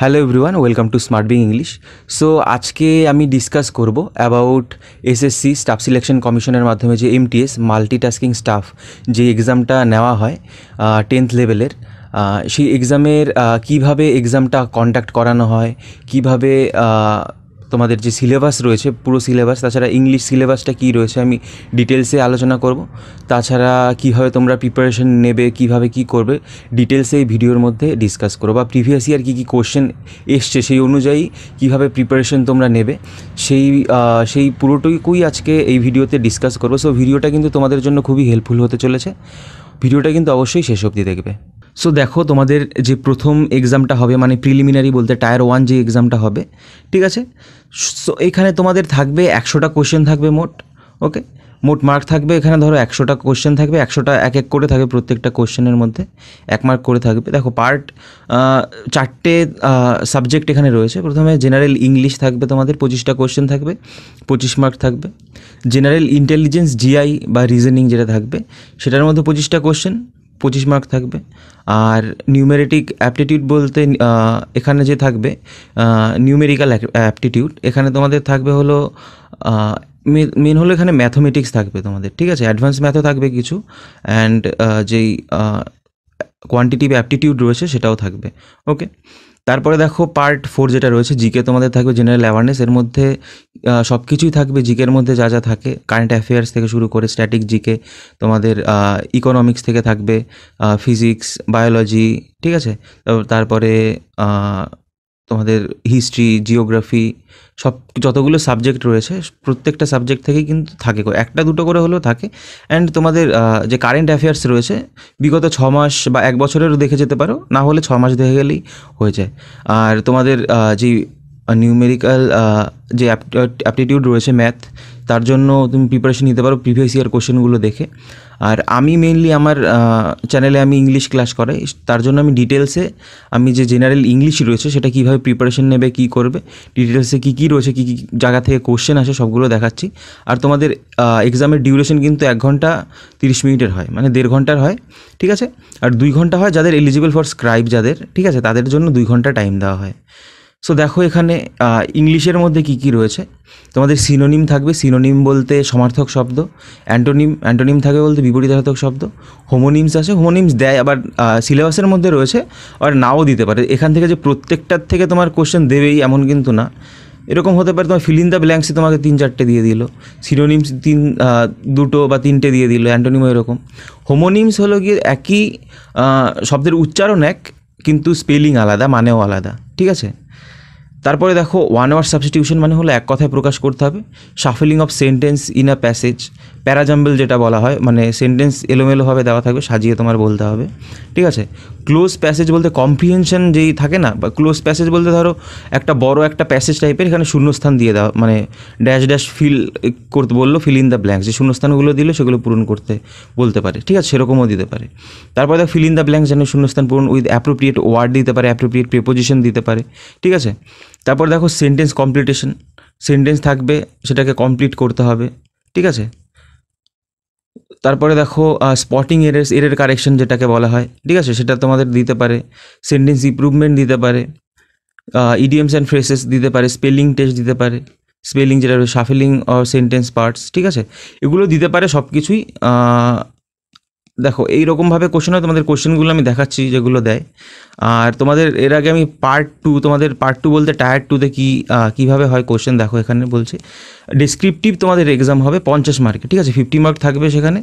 Hello everyone welcome to smart being English so আজকে আমি discuss করব অ্যাবাউট এসএসসি স্টাফ সিলেকশন কমিশনের মাধ্যমে যে এমটিএস মাল্টিটাস্কিং স্টাফ যে এক্সামটা নেওয়া হয় টেন্থ লেভেলের সেই এক্সামের কিভাবে এক্সামটা কন্ডাক্ট করানো হয় কিভাবে তোমাদের যে সিলেবাস রয়েছে পুরো সিলেবাস তাছাড়া ইংলিশ সিলেবাসটা কী রয়েছে আমি ডিটেলসে আলোচনা করব তাছাড়া কীভাবে তোমরা প্রিপারেশন নেবে কিভাবে কি করবে ডিটেলসে এই ভিডিওর মধ্যে ডিসকাস করো বা প্রিভিয়াস ইয়ার কী কী কোশ্চেন এসছে সেই অনুযায়ী কিভাবে প্রিপারেশন তোমরা নেবে সেই সেই পুরোটুকুই আজকে এই ভিডিওতে ডিসকাস করবো সো ভিডিওটা কিন্তু তোমাদের জন্য খুবই হেল্পফুল হতে চলেছে ভিডিওটা কিন্তু অবশ্যই শেষ অবধি দেখবে সো দেখো তোমাদের যে প্রথম এক্সামটা হবে মানে প্রিলিমিনারি বলতে টায়ার ওয়ান যে এক্সামটা হবে ঠিক আছে সো এখানে তোমাদের থাকবে একশোটা কোয়েশ্চেন থাকবে মোট ওকে মোট মার্ক থাকবে এখানে ধরো একশোটা কোশ্চেন থাকবে একশোটা এক এক করে থাকবে প্রত্যেকটা কোশ্চেনের মধ্যে এক মার্ক করে থাকবে দেখো পার্ট চারটে সাবজেক্ট এখানে রয়েছে প্রথমে জেনারেল ইংলিশ থাকবে তোমাদের পঁচিশটা কোশ্চেন থাকবে পঁচিশ মার্ক থাকবে জেনারেল ইন্টেলিজেন্স জিআই বা রিজনিং যেটা থাকবে সেটার মধ্যে পঁচিশটা কোশ্চেন পঁচিশ মার্ক থাকবে আর নিউমেরিটিক অ্যাপটিটিউড বলতে এখানে যে থাকবে নিউমেরিক্যাল অ্যাপটিটিউড এখানে তোমাদের থাকবে হলো মেন হলো এখানে ম্যাথমেটিক্স থাকবে তোমাদের ঠিক আছে অ্যাডভান্স ম্যাথও থাকবে কিছু অ্যান্ড যেই কোয়ান্টিটিভ অ্যাপটিটিউড রয়েছে সেটাও থাকবে ওকে তারপরে দেখো পার্ট ফোর যেটা রয়েছে জিকে তোমাদের থাকবে জেনারেল অ্যাওয়ারনেস এর মধ্যে সব কিছুই থাকবে জিকের মধ্যে যা যা থাকে কারেন্ট অ্যাফেয়ার্স থেকে শুরু করে স্ট্যাটিক জিকে তোমাদের ইকোনমিক্স থেকে থাকবে ফিজিক্স বায়োলজি ঠিক আছে তারপরে তোমাদের হিস্ট্রি জিওগ্রাফি সব যতগুলো সাবজেক্ট রয়েছে প্রত্যেকটা সাবজেক্ট থেকেই কিন্তু থাকে একটা দুটো করে হলেও থাকে অ্যান্ড তোমাদের যে কারেন্ট অ্যাফেয়ার্স রয়েছে বিগত ছ মাস বা এক বছরেরও দেখে যেতে পারো না হলে ছ মাস দেখে গেলেই হয়ে যায় আর তোমাদের যে নিউমেরিক্যাল যে অ্যাপটিটিউড রয়েছে ম্যাথ তার জন্য তুমি প্রিপারেশন নিতে পারো প্রিভিয়াস ইয়ার কোশ্চেনগুলো দেখে আর আমি মেনলি আমার চ্যানেলে আমি ইংলিশ ক্লাস করাই তার জন্য আমি ডিটেলসে আমি যে জেনারেল ইংলিশ রয়েছে সেটা কীভাবে প্রিপারেশন নেবে কী করবে ডিটেলসে কী কী রয়েছে কী কী জায়গা থেকে কোশ্চেন আসে সবগুলো দেখাচ্ছি আর তোমাদের এক্সামের ডিউরেশন কিন্তু এক ঘন্টা তিরিশ মিনিটের হয় মানে দেড় ঘন্টার হয় ঠিক আছে আর দুই ঘন্টা হয় যাদের এলিজিবল ফর স্ক্রাইব যাদের ঠিক আছে তাদের জন্য দুই ঘন্টা টাইম দেওয়া হয় সো দেখো এখানে ইংলিশের মধ্যে কি কি রয়েছে তোমাদের সিনোনিম থাকবে সিনোনিম বলতে সমার্থক শব্দ অ্যান্টোনিম অ্যান্টোনিম থাকবে বলতে বিপরীতার্থক শব্দ হোমোনিমস আছে হোমোনিমস দেয় আবার সিলেবাসের মধ্যে রয়েছে আর নাও দিতে পারে এখান থেকে যে প্রত্যেকটার থেকে তোমার কোশ্চেন দেবেই এমন কিন্তু না এরকম হতে পারে তোমার ফিল ইন দ্য ব্ল্যাঙ্কসে তোমাকে তিন চারটে দিয়ে দিল সিনোনিমস তিন দুটো বা তিনটে দিয়ে দিল অ্যান্টোনিম এরকম হোমোনিমস হলো গিয়ে একই শব্দের উচ্চারণ এক কিন্তু স্পেলিং আলাদা মানেও আলাদা ঠিক আছে তারপরে দেখো ওয়ান আওয়ার সাবস্টিটিউশন মানে হলো এক কথায় প্রকাশ করতে হবে shuffling of sentence in a passage parajumble যেটা বলা হয় মানে সেন্টেন্স এলোমেলোভাবে দেওয়া থাকবে সাজিয়ে তোমার বলতে হবে ঠিক আছে ক্লোজ প্যাসেজ বলতে কম্প্রিহেনশন যেই থাকে না বা ক্লোজ প্যাসেজ বলতে ধরো একটা বড় একটা প্যাসেজ টাইপের এখানে শূন্যস্থান দিয়ে দেওয়া মানে ড্যাশ ড্যাশ ফিল করতে বললো ফিল ইন দ্য ব্ল্যাঙ্কস যে শূন্যস্থানগুলো দিলে সেগুলো পূরণ করতে বলতে পারে ঠিক আছে সেরকমও দিতে পারে তারপরে দেখো ফিল ইন দ্য ব্ল্যাঙ্কস যেন শূন্যস্থান পূরণ উইথ অ্যাপ্রোপ্রিয়েট ওয়ার্ড দিতে পারে অ্যাপ্রোপ্রিয়েট প্রিপোজিশন দিতে পারে ঠিক আছে তারপর দেখো সেন্টেন্স কমপ্লিটেশন সেন্টেন্স থাকবে সেটাকে কমপ্লিট করতে হবে ঠিক আছে তারপরে দেখো স্পটিং এরের এরের কারেকশন যেটাকে বলা হয় ঠিক আছে সেটা তোমাদের দিতে পারে সেন্টেন্স ইম্প্রুভমেন্ট দিতে পারে ইডিএমস অ্যান্ড ফ্রেসেস দিতে পারে স্পেলিং টেস্ট দিতে পারে স্পেলিং যেটা শাফেলিং অর সেন্টেন্স পার্টস ঠিক আছে এগুলো দিতে পারে সব কিছুই দেখো এই রকমভাবে কোশ্চেন হয় তোমাদের কোশ্চেনগুলো আমি দেখাচ্ছি যেগুলো দেয় আর তোমাদের এর আগে আমি পার্ট টু তোমাদের পার্ট টু বলতে টায়ার টুতে কী কীভাবে হয় কোশ্চেন দেখো এখানে বলছে ডিসক্রিপটিভ তোমাদের এক্সাম হবে পঞ্চাশ মার্কে ঠিক আছে ফিফটি মার্ক থাকবে সেখানে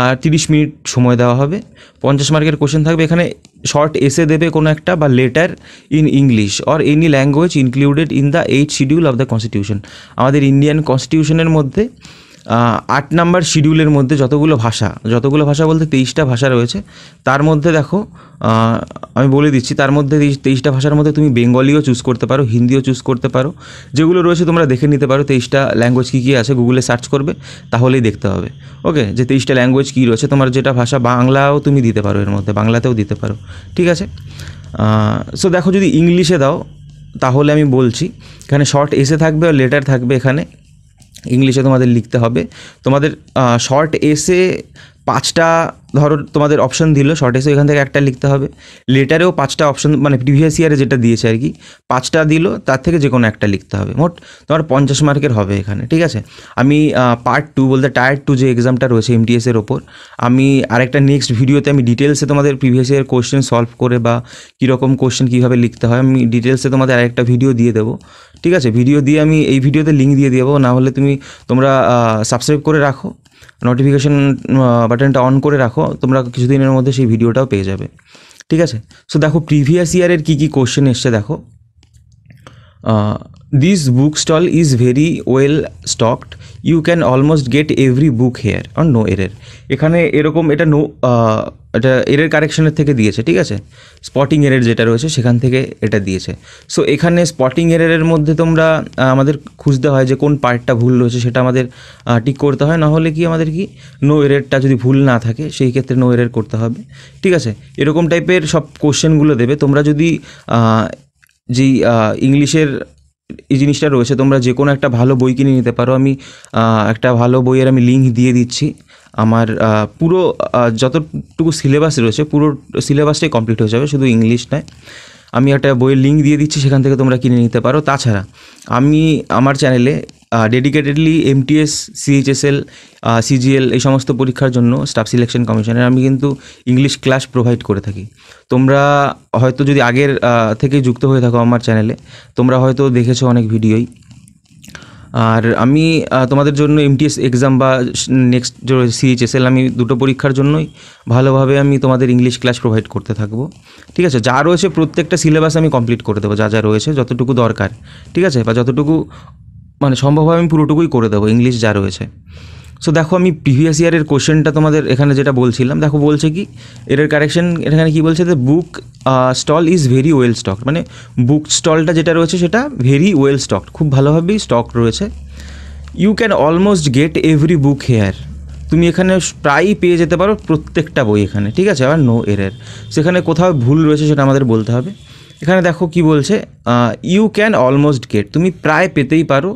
আর তিরিশ মিনিট সময় দেওয়া হবে পঞ্চাশ মার্কের কোশ্চেন থাকবে এখানে শর্ট এসে দেবে কোনো একটা বা letter in English or any language included in the eight schedule of the constitution আমাদের ইন্ডিয়ান কনস্টিটিউশনের মধ্যে আট নাম্বার শিডিউলের মধ্যে যতগুলো ভাষা যতগুলো ভাষা বলতে তেইশটা ভাষা রয়েছে তার মধ্যে দেখো আমি বলে দিচ্ছি তার মধ্যে তেইশটা ভাষার মধ্যে তুমি বেঙ্গলিও চুজ করতে পারো হিন্দিও চুজ করতে পারো যেগুলো রয়েছে তোমরা দেখে নিতে পারো তেইশটা ল্যাঙ্গুয়েজ কী কী আছে গুগলে সার্চ করবে তাহলেই দেখতে হবে ওকে যে তেইশটা ল্যাঙ্গুয়েজ কী রয়েছে তোমার যেটা ভাষা বাংলাও তুমি দিতে পারো এর মধ্যে বাংলাতেও দিতে পারো ঠিক আছে সো দেখো যদি ইংলিশে দাও তাহলে আমি বলছি এখানে শর্ট এসে থাকবে আর লেটার থাকবে এখানে ইংলিশে তোমাদের লিখতে হবে তোমাদের শর্ট এসে পাঁচটা ধরো তোমাদের অপশন দিল শর্ট এসে এখান থেকে একটা লিখতে হবে লেটারেও পাঁচটা অপশন মানে প্রিভিয়াস ইয়ারে যেটা দিয়েছে আর কি পাঁচটা দিল তার থেকে যে কোনো একটা লিখতে হবে মোট তোমার পঞ্চাশ মার্কের হবে এখানে ঠিক আছে আমি পার্ট টু বলতে টায়ার টু যে এক্সামটা রয়েছে এমটিএসের ওপর আমি আরেকটা নেক্সট ভিডিওতে আমি ডিটেলসে তোমাদের প্রিভিয়াস ইয়ার কোশ্চেন সলভ করে বা কীরকম কোশ্চেন কীভাবে লিখতে হয় আমি ডিটেলসে তোমাদের আরেকটা ভিডিও দিয়ে দেবো ঠিক আছে ভিডিও দিয়ে আমি এই ভিডিওতে লিঙ্ক দিয়ে দেবো না হলে তুমি তোমরা সাবস্ক্রাইব করে রাখো নোটিফিকেশান বাটনটা অন করে রাখো তোমরা কিছুদিনের মধ্যে সেই ভিডিওটাও পেয়ে যাবে ঠিক আছে সো দেখো প্রিভিয়াস ইয়ারের কী কী কোশ্চেন এসছে দেখো this book stall is very well stocked you can almost get every book here on no error. এখানে এরকম এটা নো এটা এরের কারেকশনের থেকে দিয়েছে ঠিক আছে স্পটিং এরের যেটা রয়েছে সেখান থেকে এটা দিয়েছে সো এখানে স্পটিং এরের মধ্যে তোমরা আমাদের খুঁজতে হয় যে কোন পার্টটা ভুল রয়েছে সেটা আমাদের ঠিক করতে হয় নাহলে কি আমাদের কি নো এরেরটা যদি ভুল না থাকে সেই ক্ষেত্রে নো এরের করতে হবে ঠিক আছে এরকম টাইপের সব কোশ্চেনগুলো দেবে তোমরা যদি যেই ইংলিশের এই জিনিসটা রয়েছে তোমরা যে কোনো একটা ভালো বই কিনে নিতে পারো আমি একটা ভালো বইয়ের আমি লিঙ্ক দিয়ে দিচ্ছি আমার পুরো যতটুকু সিলেবাস রয়েছে পুরো সিলেবাসটাই কমপ্লিট হয়ে যাবে শুধু ইংলিশ নয় আমি একটা বইয়ের লিঙ্ক দিয়ে দিচ্ছি সেখান থেকে তোমরা কিনে নিতে পারো তাছাড়া আমি আমার চ্যানেলে ডেডিকেটেডলি এমটিএস সিএইচএসএল সিজিএল এই সমস্ত পরীক্ষার জন্য স্টাফ সিলেকশন কমিশনের আমি কিন্তু ইংলিশ ক্লাস প্রোভাইড করে থাকি তোমরা হয়তো যদি আগের থেকে যুক্ত হয়ে থাকো আমার চ্যানেলে তোমরা হয়তো দেখেছো অনেক ভিডিওই আর আমি তোমাদের জন্য এমটিএস এক্সাম বা নেক্সট সিএইচএসএল আমি দুটো পরীক্ষার জন্যই ভালোভাবে আমি তোমাদের ইংলিশ ক্লাস প্রোভাইড করতে থাকবো ঠিক আছে যা রয়েছে প্রত্যেকটা সিলেবাস আমি কমপ্লিট করে দেবো যা যা রয়েছে যতটুকু দরকার ঠিক আছে বা যতটুকু মানে সম্ভব আমি পুরোটুকুই করে দেবো ইংলিশ যা রয়েছে সো দেখো আমি প্রিভিয়াস ইয়ারের কোশ্চেনটা তোমাদের এখানে যেটা বলছিলাম দেখো বলছে কি এটার কারেকশন এখানে কি বলছে যে book stall is very well stock মানে বুক স্টলটা যেটা রয়েছে সেটা ভেরি ওয়েল স্টক খুব ভালোভাবেই স্টক রয়েছে you can almost get every book here তুমি এখানে প্রায়ই পেয়ে যেতে পারো প্রত্যেকটা বই এখানে ঠিক আছে আবার নো এরের সেখানে কোথাও ভুল রয়েছে সেটা আমাদের বলতে হবে এখানে দেখো কি বলছে ইউ ক্যান অলমোস্ট গেট তুমি প্রায় পেতেই পারো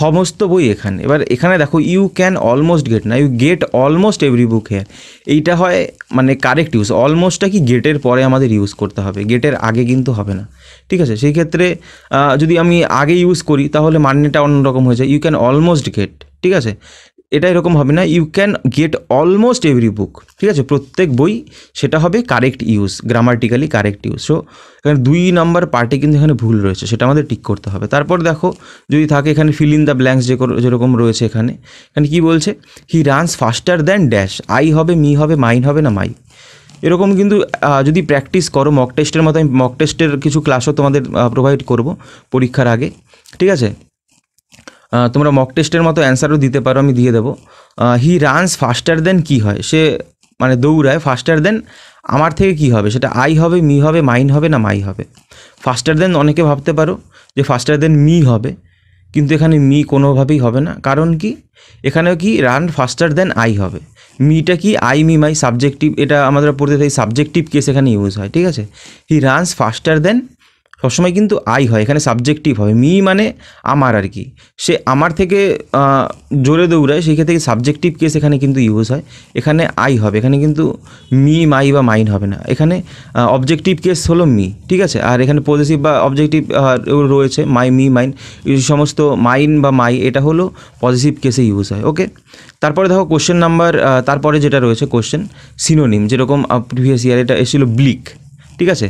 সমস্ত বই এখানে এবার এখানে দেখো ইউ ক্যান অলমোস্ট গেট না you get almost every book here এইটা হয় মানে কারেক্ট ইউজ অলমোস্টটা কি গেটের পরে আমাদের ইউজ করতে হবে গেটের আগে কিন্তু হবে না ঠিক আছে সেই ক্ষেত্রে যদি আমি আগে ইউজ করি তাহলে মান্যটা অন্যরকম হয়ে যায় ইউ ক্যান অলমোস্ট গেট ঠিক আছে এটা এরকম হবে না you can get almost every book ঠিক আছে প্রত্যেক বই সেটা হবে correct use grammatically correct use so এখানে দুই নাম্বার পার্টে কিন্তু এখানে ভুল রয়েছে সেটা আমাদের ঠিক করতে হবে তারপর দেখো যদি থাকে এখানে ফিল ইন দ্য ব্ল্যাঙ্কস যে যেরকম রয়েছে এখানে এখানে কী বলছে he runs faster than dash I হবে মি হবে মাইন হবে না মাই এরকম কিন্তু যদি প্র্যাকটিস করো মক টেস্টের মতো আমি মক টেস্টের কিছু ক্লাসও তোমাদের প্রোভাইড করব পরীক্ষার আগে ঠিক আছে তোমরা মক টেস্টের মতো অ্যান্সারও দিতে পারো আমি দিয়ে দেবো হি রানস ফাস্টার দেন কি হয় সে মানে দৌড়ায় ফাস্টার দেন আমার থেকে কি হবে সেটা আই হবে মি হবে মাইন হবে না মাই হবে ফাস্টার দেন অনেকে ভাবতে পারো যে ফাস্টার দেন মি হবে কিন্তু এখানে মি কোনোভাবেই হবে না কারণ কি এখানেও কি রান ফাস্টার দেন আই হবে মিটা কি আই মি মাই সাবজেক্টিভ এটা আমাদের পড়তে সাবজেক্টিভ কেস এখানে ইউজ হয় ঠিক আছে হি রানস ফাস্টার দেন সবসময় কিন্তু আই হয় এখানে সাবজেক্টিভ হবে মি মানে আমার আর কি সে আমার থেকে জোরে দৌড়ায় সেই ক্ষেত্রে সাবজেক্টিভ কেস এখানে কিন্তু ইউজ হয় এখানে আই হবে এখানে কিন্তু মি মাই বা মাইন হবে না এখানে অবজেক্টিভ কেস হলো মি ঠিক আছে আর এখানে পজিটিভ বা অবজেক্টিভ রয়েছে মাই মি মাইন এই সমস্ত মাইন বা মাই এটা হলো পজিটিভ কেসে ইউজ হয় ওকে তারপরে দেখো কোশ্চেন নাম্বার তারপরে যেটা রয়েছে কোশ্চেন সিনোনিম যেরকম প্রিভিয়াস ইয়ার এটা এসেছিলো ব্লিক ঠিক আছে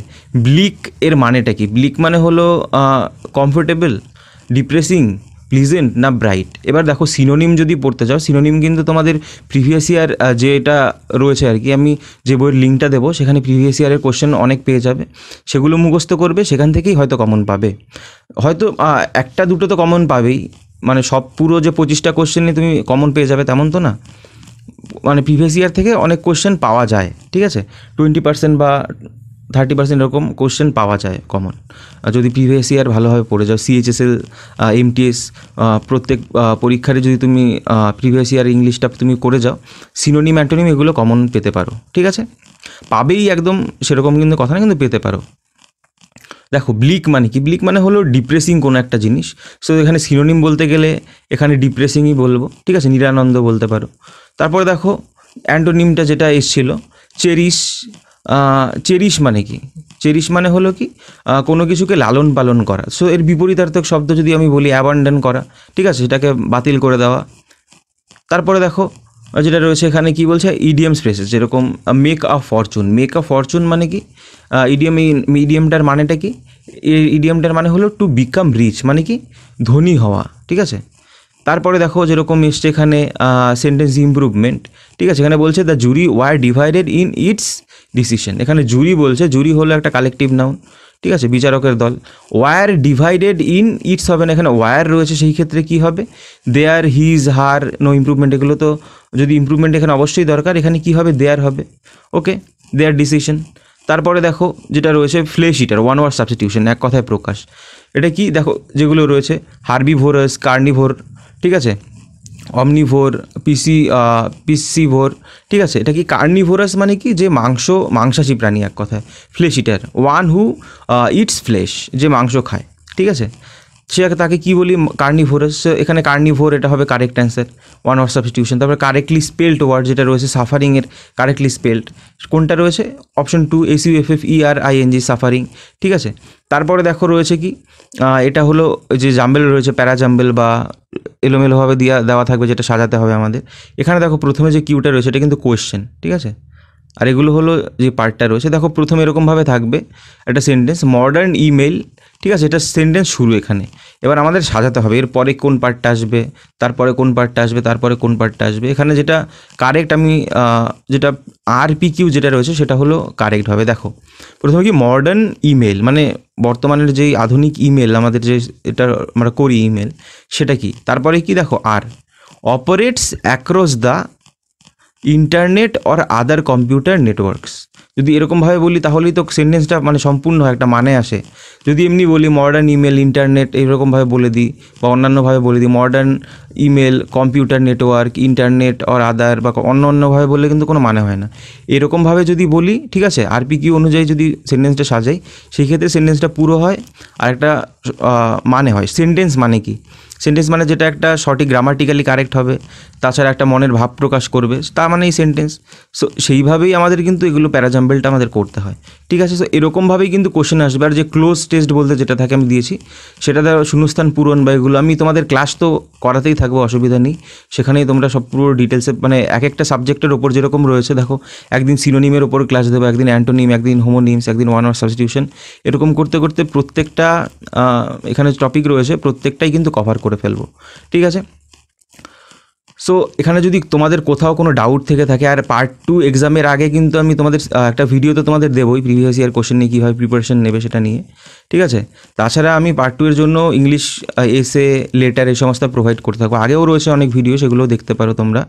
ব্লিক এর মানেটা কি ব্লিক মানে হলো কমফোর্টেবল ডিপ্রেসিং প্লিজেন্ট না ব্রাইট এবার দেখো সিনোনিম যদি পড়তে চাও সিনোনিম কিন্তু তোমাদের প্রিভিয়াস ইয়ার যে এটা রয়েছে আর কি আমি যে বইয়ের লিঙ্কটা দেবো সেখানে প্রিভিয়াস ইয়ারের কোশ্চেন অনেক পেয়ে যাবে সেগুলো মুখস্থ করবে সেখান থেকেই হয়তো কমন পাবে হয়তো একটা দুটো তো কমন পাবেই মানে সব পুরো যে পঁচিশটা কোশ্চেনে তুমি কমন পেয়ে যাবে তেমন তো না মানে প্রিভিয়াস ইয়ার থেকে অনেক কোশ্চেন পাওয়া যায় ঠিক আছে টোয়েন্টি পার্সেন্ট বা থার্টি পার্সেন্ট এরকম কোশ্চেন পাওয়া যায় কমন যদি প্রিভিয়াস ইয়ার ভালোভাবে পড়ে যাও সিএইচএসএল এমটিএস প্রত্যেক পরীক্ষারে যদি তুমি প্রিভিয়াস ইয়ার ইংলিশটা তুমি করে যাও সিনোনিম অ্যান্টোনিম এগুলো কমন পেতে পারো ঠিক আছে পাবেই একদম সেরকম কিন্তু কথা না কিন্তু পেতে পারো দেখো ব্লিক মানে কি ব্লিক মানে হলো ডিপ্রেসিং কোনো একটা জিনিস সো এখানে সিনোনিম বলতে গেলে এখানে ডিপ্রেসিংই বলবো ঠিক আছে নিরানন্দ বলতে পারো তারপরে দেখো অ্যান্টোনিমটা যেটা এসছিল চেরিশ চেরিশ মানে কি চেরিশ মানে হলো কি কোনো কিছুকে লালন পালন করা সো এর বিপরীতার্থক শব্দ যদি আমি বলি অ্যাবান্ডন করা ঠিক আছে সেটাকে বাতিল করে দেওয়া তারপরে দেখো যেটা রয়েছে এখানে কি বলছে ইডিএম স্পেসেস যেরকম make a fortune make a fortune মানে কি ইডিএম ইডিএমটার মানেটা কি ইডিএমটার মানে হলো টু বিকাম রিচ মানে কি ধনী হওয়া ঠিক আছে তারপরে দেখো যেরকম এসছে এখানে সেন্টেন্স ইম্প্রুভমেন্ট ঠিক আছে এখানে বলছে the jury were divided in its decision এখানে জুরি বলছে জুরি হলো একটা কালেকটিভ নাউন ঠিক আছে বিচারকের দল ওয়ার ডিভাইডেড ইন ইটস হবে এখানে ওয়ার রয়েছে সেই ক্ষেত্রে কি হবে there his her no improvement এগুলো তো যদি ইম্প্রুভমেন্ট এখানে অবশ্যই দরকার এখানে কি হবে দেয়ার হবে ওকে দেয়ার ডিসিশন তারপরে দেখো যেটা রয়েছে flesh eater one word substitution এক কথায় প্রকাশ এটা কি দেখো যেগুলো রয়েছে হার্বিভোরাস কার্নিভোর ঠিক আছে অমনিভোর পিসি পিসিভোর ঠিক আছে এটা কি কার্নিভোরাস মানে কি যে মাংস মাংসাশী প্রাণী এক কথায় flesh eater one who eats flesh যে মাংস খায় ঠিক আছে সে তাকে কী বলি কার্নিভোরাস এখানে কার্নিভোর এটা হবে correct answer one of substitution তারপরে কারেক্টলি স্পেল্ড ওয়ার্ড যেটা রয়েছে সাফারিংয়ের কারেক্টলি স্পেল্ড কোনটা রয়েছে option two U F F E R I N G suffering ঠিক আছে তারপরে দেখো রয়েছে কি এটা হলো যে জাম্বেল রয়েছে প্যারা জাম্বেল বা এলোমেলোভাবে দিয়া দেওয়া থাকবে যেটা সাজাতে হবে আমাদের এখানে দেখো প্রথমে যে কিউটা রয়েছে এটা কিন্তু কোয়েশ্চেন ঠিক আছে আর এগুলো হলো যে পার্টটা রয়েছে দেখো প্রথমে এরকমভাবে থাকবে একটা সেন্টেন্স মডার্ন ইমেল ঠিক আছে এটা সেন্টেন্স শুরু এখানে এবার আমাদের সাজাতে হবে এরপরে কোন পার্টটা আসবে তারপরে কোন পার্টটা আসবে তারপরে কোন পার্টটা আসবে এখানে যেটা কারেক্ট আমি যেটা আর পি কিউ যেটা রয়েছে সেটা হলো কারেক্ট হবে দেখো প্রথমে কি মডার্ন ইমেল মানে বর্তমানের যেই আধুনিক ইমেল আমাদের যে এটা আমরা করি ইমেল সেটা কি তারপরে কি দেখো are operates across the internet or other computer networks যদি এরকমভাবে বলি তাহলেই তো সেন্টেন্সটা মানে সম্পূর্ণ একটা মানে আসে যদি এমনি বলি মডার্ন ইমেল ইন্টারনেট এইরকমভাবে বলে দিই বা অন্যান্যভাবে বলে দিই modern email computer network internet or other বা অন্য অন্যভাবে বললে কিন্তু কোনো মানে হয় না এরকমভাবে যদি বলি ঠিক আছে আর পি কিউ অনুযায়ী যদি সেন্টেন্সটা সাজাই সেক্ষেত্রে সেন্টেন্সটা পুরো হয় আর একটা মানে হয় সেন্টেন্স মানে কি সেন্টেন্স মানে যেটা একটা সঠিক গ্রামাটিক্যালি কারেক্ট হবে তাছাড়া একটা মনের ভাব প্রকাশ করবে তা মানে এই সেন্টেন্স সো সেইভাবেই আমাদের কিন্তু এগুলো প্যারাজাম্বেলটা আমাদের করতে হয় ঠিক আছে সো এরকমভাবেই কিন্তু কোশ্চেন আসবে আর যে ক্লোজ টেস্ট বলতে যেটা থাকে আমি দিয়েছি সেটা দ্বারা শূন্যস্থান পূরণ বা এগুলো আমি তোমাদের ক্লাস তো করাতেই থাকবো অসুবিধা নেই সেখানেই তোমরা সব পুরো ডিটেলসে মানে এক একটা সাবজেক্টের ওপর যেরকম রয়েছে দেখো একদিন সিনোনিমের ওপর ক্লাস দেবো একদিন অ্যান্টোনিম একদিন হোমোনিমস একদিন ওয়ান অর সাবস্টিউশন এরকম করতে করতে প্রত্যেকটা এখানে টপিক রয়েছে প্রত্যেকটাই কিন্তু কভার করে করে ফেলবো ঠিক আছে সো এখানে যদি তোমাদের কোথাও কোনো ডাউট থেকে থাকে আর পার্ট টু এক্সামের আগে কিন্তু আমি তোমাদের একটা ভিডিও তো তোমাদের দেবোই প্রিভিয়াস ইয়ার কোশ্চেন নিয়ে কীভাবে প্রিপারেশন নেবে সেটা নিয়ে ঠিক আছে তাছাড়া আমি পার্ট টু এর জন্য ইংলিশ এসে লেটার এই সমস্ত প্রোভাইড করতে থাকবো আগেও রয়েছে অনেক ভিডিও সেগুলো দেখতে পারো তোমরা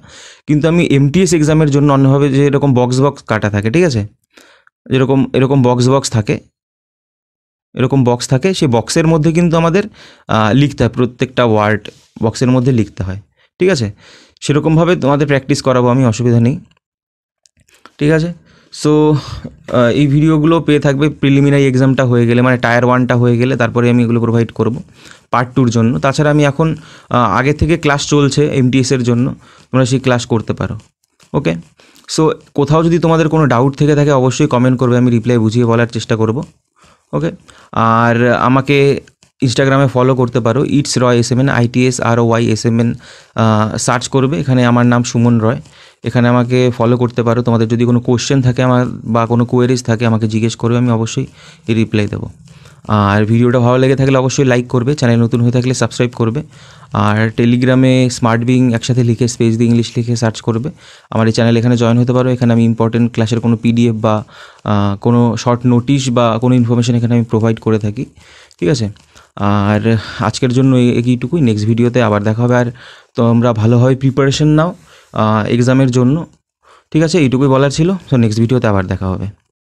কিন্তু আমি এমটিএস এক্সামের জন্য অন্যভাবে যে এরকম বক্স বক্স কাটা থাকে ঠিক আছে যেরকম এরকম বক্স বক্স থাকে এরকম বক্স থাকে সেই বক্সের মধ্যে কিন্তু আমাদের লিখতে হয় প্রত্যেকটা ওয়ার্ড বক্সের মধ্যে লিখতে হয় ঠিক আছে সেরকমভাবে তোমাদের প্র্যাকটিস করাবো আমি অসুবিধা নেই ঠিক আছে সো এই ভিডিওগুলো পেয়ে থাকবে প্রিলিমিনারি এক্সামটা হয়ে গেলে মানে টায়ার ওয়ানটা হয়ে গেলে তারপরে আমি এগুলো প্রোভাইড করব পার্ট টুর জন্য তাছাড়া আমি এখন আগে থেকে ক্লাস চলছে এমটিএসের জন্য তোমরা সেই ক্লাস করতে পারো ওকে সো কোথাও যদি তোমাদের কোনো ডাউট থেকে থাকে অবশ্যই কমেন্ট করবে আমি রিপ্লাই বুঝিয়ে বলার চেষ্টা করব ওকে আর আমাকে ইনস্টাগ্রামে ফলো করতে পারো it's Roy S M N ITS R Y S M N search করবে এখানে আমার নাম সুমন রয় এখানে আমাকে ফলো করতে পারো তোমাদের যদি কোনো কোয়েশ্চেন থাকে আমার বা কোনো কোয়েরিজ থাকে আমাকে জিজ্ঞেস করবে আমি অবশ্যই রিপ্লাই দেবো আর ভিডিওটা ভালো লেগে থাকলে অবশ্যই লাইক করবে চ্যানেল নতুন হয়ে থাকলে সাবস্ক্রাইব করবে আর টেলিগ্রামে স্মার্ট বিং একসাথে লিখে স্পেস দিয়ে ইংলিশ লিখে সার্চ করবে আমার এই চ্যানেল এখানে জয়েন হতে পারো এখানে আমি ইম্পর্টেন্ট ক্লাসের কোনো পিডিএফ বা কোনো শর্ট নোটিশ বা কোনো ইনফরমেশান এখানে আমি প্রোভাইড করে থাকি ঠিক আছে আর আজকের জন্য এইটুকুই নেক্সট ভিডিওতে আবার দেখা হবে আর তোমরা ভালোভাবে প্রিপারেশন নাও এক্সামের জন্য ঠিক আছে এইটুকুই বলার ছিল তো নেক্সট ভিডিওতে আবার দেখা হবে